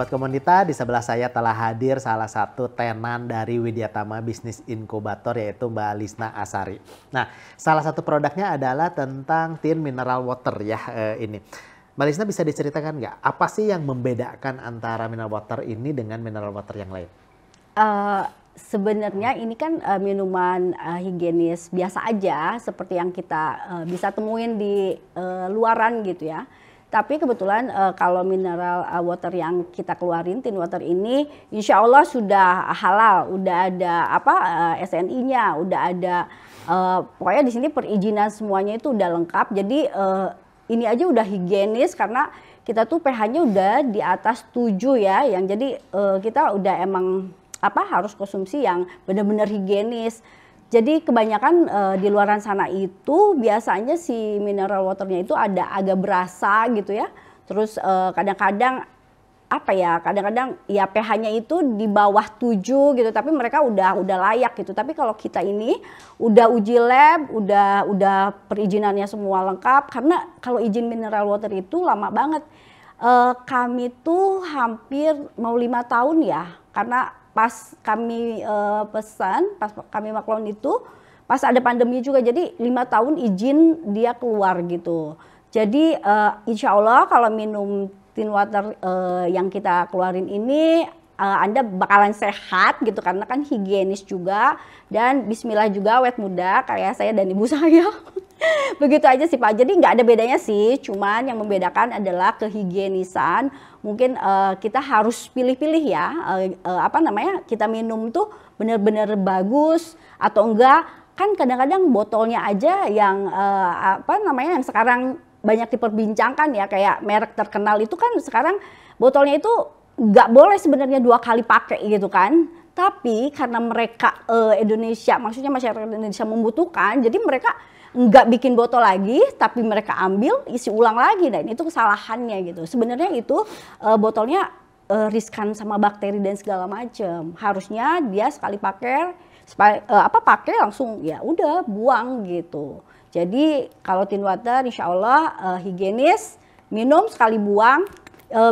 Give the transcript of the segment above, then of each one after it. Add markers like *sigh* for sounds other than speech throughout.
Sahabat Komunita, di sebelah saya telah hadir salah satu tenan dari Widyatama Business Incubator yaitu Mbak Lisna Asari. Nah, salah satu produknya adalah tentang tin mineral water ya eh, ini. Mbak Lisna bisa diceritakan nggak apa sih yang membedakan antara mineral water ini dengan mineral water yang lain? Uh, sebenarnya ini kan uh, minuman uh, higienis biasa aja seperti yang kita uh, bisa temuin di uh, luaran gitu ya tapi kebetulan uh, kalau mineral uh, water yang kita keluarin tin water ini insya Allah sudah halal, udah ada apa uh, eh, SNI-nya, udah ada uh, pokoknya di sini perizinan semuanya itu udah lengkap. Jadi uh, ini aja udah higienis karena kita tuh pH-nya udah di atas 7 ya yang jadi uh, kita udah emang apa harus konsumsi yang benar-benar higienis. Jadi kebanyakan uh, di luaran sana itu biasanya si mineral waternya itu ada agak berasa gitu ya. Terus eh, kadang-kadang uh, apa ya kadang-kadang ya pH-nya itu di bawah 7 gitu tapi mereka udah udah layak gitu tapi kalau kita ini udah uji lab udah udah perizinannya semua lengkap karena kalau izin mineral water itu lama banget Uh, kami tuh hampir mau lima tahun ya karena pas kami uh, pesan, pas kami maklon itu pas ada pandemi juga, jadi lima tahun izin dia keluar gitu. Jadi uh, insya Allah kalau minum tin water uh, yang kita keluarin ini uh, Anda bakalan sehat gitu karena kan higienis juga dan bismillah juga wet muda kayak saya dan ibu *laughs* saya. *laughs* Begitu aja sih Pak. Jadi nggak ada bedanya sih. Cuman yang membedakan adalah kehigienisan. Mungkin uh, kita harus pilih-pilih ya. Uh, uh, apa namanya? Kita minum tuh benar-benar bagus atau enggak? Kan kadang-kadang botolnya aja yang uh, apa namanya yang sekarang banyak diperbincangkan ya kayak merek terkenal itu kan sekarang botolnya itu nggak boleh sebenarnya dua kali pakai gitu kan tapi karena mereka uh, Indonesia maksudnya masyarakat Indonesia membutuhkan jadi mereka nggak bikin botol lagi, tapi mereka ambil isi ulang lagi. Nah ini tuh kesalahannya gitu. Sebenarnya itu uh, botolnya uh, riskan sama bakteri dan segala macem. Harusnya dia sekali pakai uh, apa pakai langsung ya udah buang gitu. Jadi kalau tin water insya Allah uh, higienis, minum sekali buang,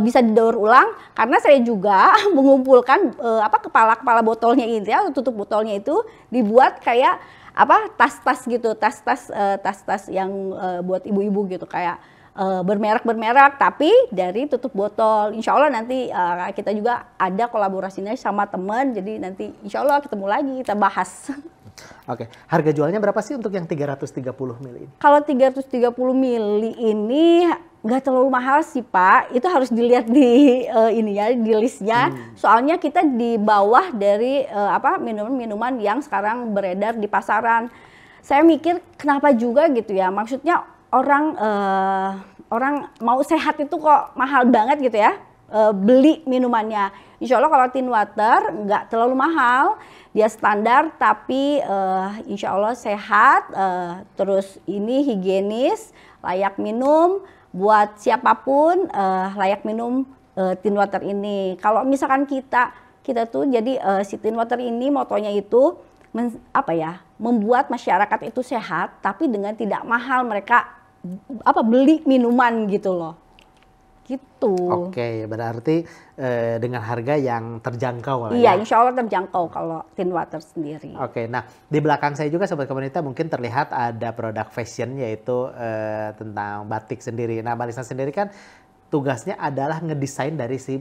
bisa didaur ulang karena saya juga *laughs* mengumpulkan apa kepala-kepala botolnya itu ya tutup botolnya itu dibuat kayak apa tas-tas gitu, tas-tas eh, tas-tas uh, yang uh, buat ibu-ibu gitu kayak uh, bermerek-bermerek tapi dari tutup botol. Insya Allah nanti uh, kita juga ada kolaborasinya sama temen jadi nanti insya Allah ketemu lagi kita bahas. *laughs* Oke, harga jualnya berapa sih untuk yang 330 mili ini? Kalau 330 mili ini nggak terlalu mahal sih Pak. Itu harus dilihat di uh, ini ya di listnya. Hmm. Soalnya kita di bawah dari uh, apa minuman-minuman yang sekarang beredar di pasaran. Saya mikir kenapa juga gitu ya. Maksudnya orang uh, orang mau sehat itu kok mahal banget gitu ya. Uh, beli minumannya. Insya Allah kalau tin water nggak terlalu mahal, dia standar tapi uh, insya Allah sehat, uh, terus ini higienis, layak minum, buat siapapun uh, layak minum uh, tin water ini. Kalau misalkan kita kita tuh jadi uh, si tin water ini motonya itu men, apa ya? membuat masyarakat itu sehat tapi dengan tidak mahal mereka apa beli minuman gitu loh. Gitu. Oke, berarti eh, dengan harga yang terjangkau Iya, ya. insya Allah terjangkau kalau tin Water sendiri. Oke, nah di belakang saya juga Sobat Komunitas mungkin terlihat ada produk fashion yaitu eh, tentang batik sendiri. Nah Marisa sendiri kan tugasnya adalah ngedesain dari si eh,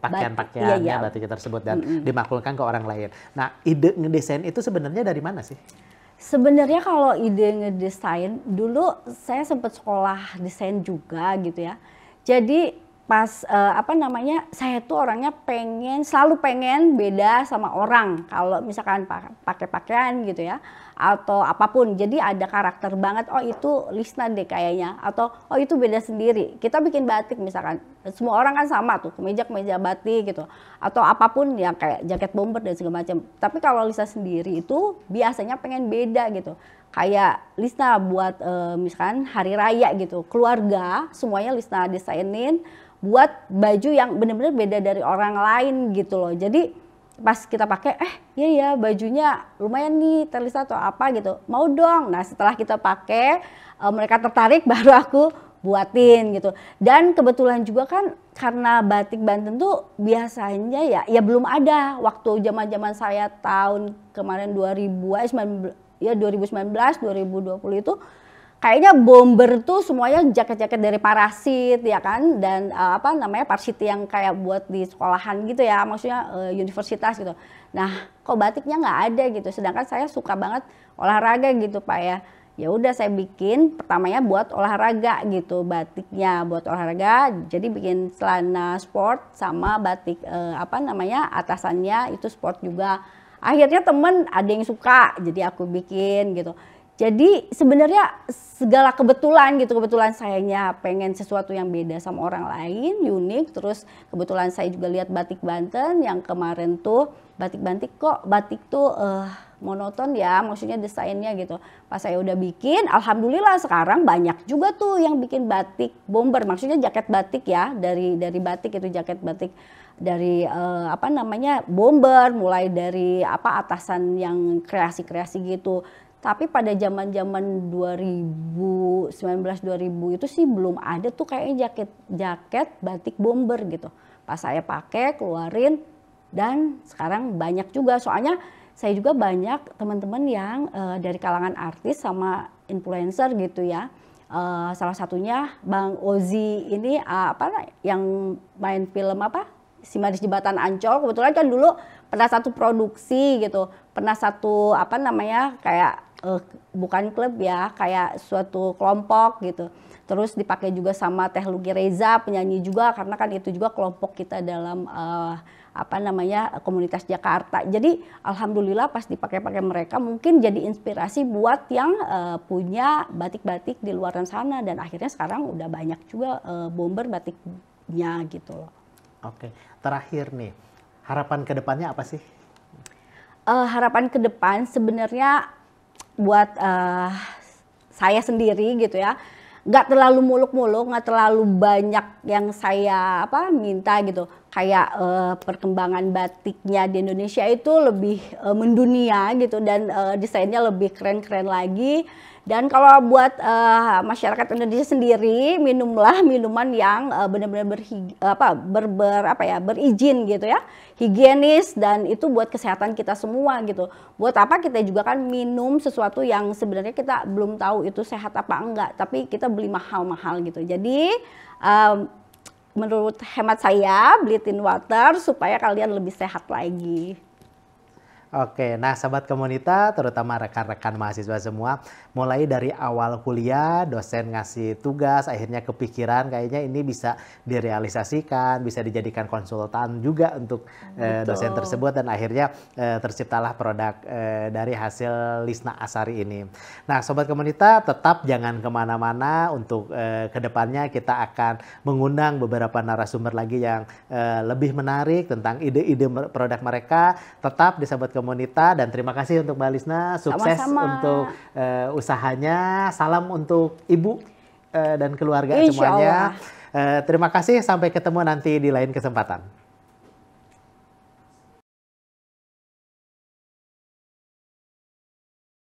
pakaian-pakaiannya batik iya, iya. batiknya tersebut dan mm -hmm. dimakulkan ke orang lain. Nah ide ngedesain itu sebenarnya dari mana sih? Sebenarnya kalau ide ngedesain, dulu saya sempat sekolah desain juga gitu ya. Jadi pas uh, apa namanya saya tuh orangnya pengen selalu pengen beda sama orang kalau misalkan pakai pakaian gitu ya atau apapun jadi ada karakter banget oh itu Lisna deh kayaknya atau oh itu beda sendiri kita bikin batik misalkan semua orang kan sama tuh kemeja kemeja batik gitu atau apapun yang kayak jaket bomber dan segala macam tapi kalau Lisa sendiri itu biasanya pengen beda gitu kayak Lisa buat e, misalkan hari raya gitu keluarga semuanya Lisa desainin buat baju yang benar-benar beda dari orang lain gitu loh jadi pas kita pakai eh iya iya bajunya lumayan nih terlihat atau apa gitu mau dong nah setelah kita pakai e, mereka tertarik *laughs* baru aku buatin gitu. Dan kebetulan juga kan karena batik Banten tuh biasanya ya ya belum ada waktu zaman-zaman saya tahun kemarin 2000 ya 2019 2020 itu kayaknya bomber tuh semuanya jaket-jaket dari parasit ya kan dan eh, apa namanya parasit yang kayak buat di sekolahan gitu ya maksudnya eh, universitas gitu nah kok batiknya nggak ada gitu sedangkan saya suka banget olahraga gitu pak ya ya udah saya bikin pertamanya buat olahraga gitu batiknya buat olahraga jadi bikin celana sport sama batik eh, apa namanya atasannya itu sport juga akhirnya temen ada yang suka jadi aku bikin gitu jadi sebenarnya segala kebetulan gitu, kebetulan sayanya pengen sesuatu yang beda sama orang lain, unik. Terus kebetulan saya juga lihat batik Banten yang kemarin tuh batik-batik kok batik tuh uh, monoton ya, maksudnya desainnya gitu. Pas saya udah bikin, alhamdulillah sekarang banyak juga tuh yang bikin batik bomber, maksudnya jaket batik ya dari dari batik itu jaket batik dari uh, apa namanya bomber mulai dari apa atasan yang kreasi-kreasi gitu tapi pada zaman-zaman 2019 2000 itu sih belum ada tuh kayaknya jaket jaket batik bomber gitu. Pas saya pakai, keluarin dan sekarang banyak juga soalnya saya juga banyak teman-teman yang uh, dari kalangan artis sama influencer gitu ya. Uh, salah satunya Bang Ozi ini uh, apa yang main film apa si Maris Jembatan Ancol kebetulan kan dulu pernah satu produksi gitu pernah satu apa namanya kayak uh, bukan klub ya, kayak suatu kelompok gitu. Terus dipakai juga sama Teh Lugi Reza, penyanyi juga karena kan itu juga kelompok kita dalam uh, apa namanya komunitas Jakarta. Jadi alhamdulillah pas dipakai-pakai mereka mungkin jadi inspirasi buat yang uh, punya batik-batik di luar sana dan akhirnya sekarang udah banyak juga uh, bomber batiknya gitu loh. Oke, terakhir nih harapan kedepannya apa sih? Uh, harapan ke depan sebenarnya buat uh, saya sendiri gitu ya nggak terlalu muluk-muluk, nggak terlalu banyak yang saya apa minta gitu. Kayak uh, perkembangan batiknya di Indonesia itu lebih uh, mendunia gitu dan uh, desainnya lebih keren-keren lagi dan kalau buat uh, masyarakat Indonesia sendiri, minumlah minuman yang uh, benar-benar berhig apa ber, apa ya, berizin gitu ya. Higienis dan itu buat kesehatan kita semua gitu. Buat apa kita juga kan minum sesuatu yang sebenarnya kita belum tahu itu sehat apa enggak, tapi kita beli mahal-mahal gitu. Jadi um, menurut hemat saya, beli tin water supaya kalian lebih sehat lagi. Oke, nah sahabat komunitas, terutama rekan-rekan mahasiswa semua, mulai dari awal kuliah, dosen ngasih tugas, akhirnya kepikiran kayaknya ini bisa direalisasikan, bisa dijadikan konsultan juga untuk eh, dosen tersebut, dan akhirnya eh, terciptalah produk eh, dari hasil Lisna Asari ini. Nah, sobat komunitas, tetap jangan kemana-mana untuk eh, kedepannya kita akan mengundang beberapa narasumber lagi yang eh, lebih menarik tentang ide-ide produk mereka. Tetap di sahabat komunita Komunita dan terima kasih untuk Mbak Lisna. Sukses Sama-sama. untuk uh, usahanya. Salam untuk ibu uh, dan keluarga Insya semuanya. Uh, terima kasih sampai ketemu nanti di lain kesempatan.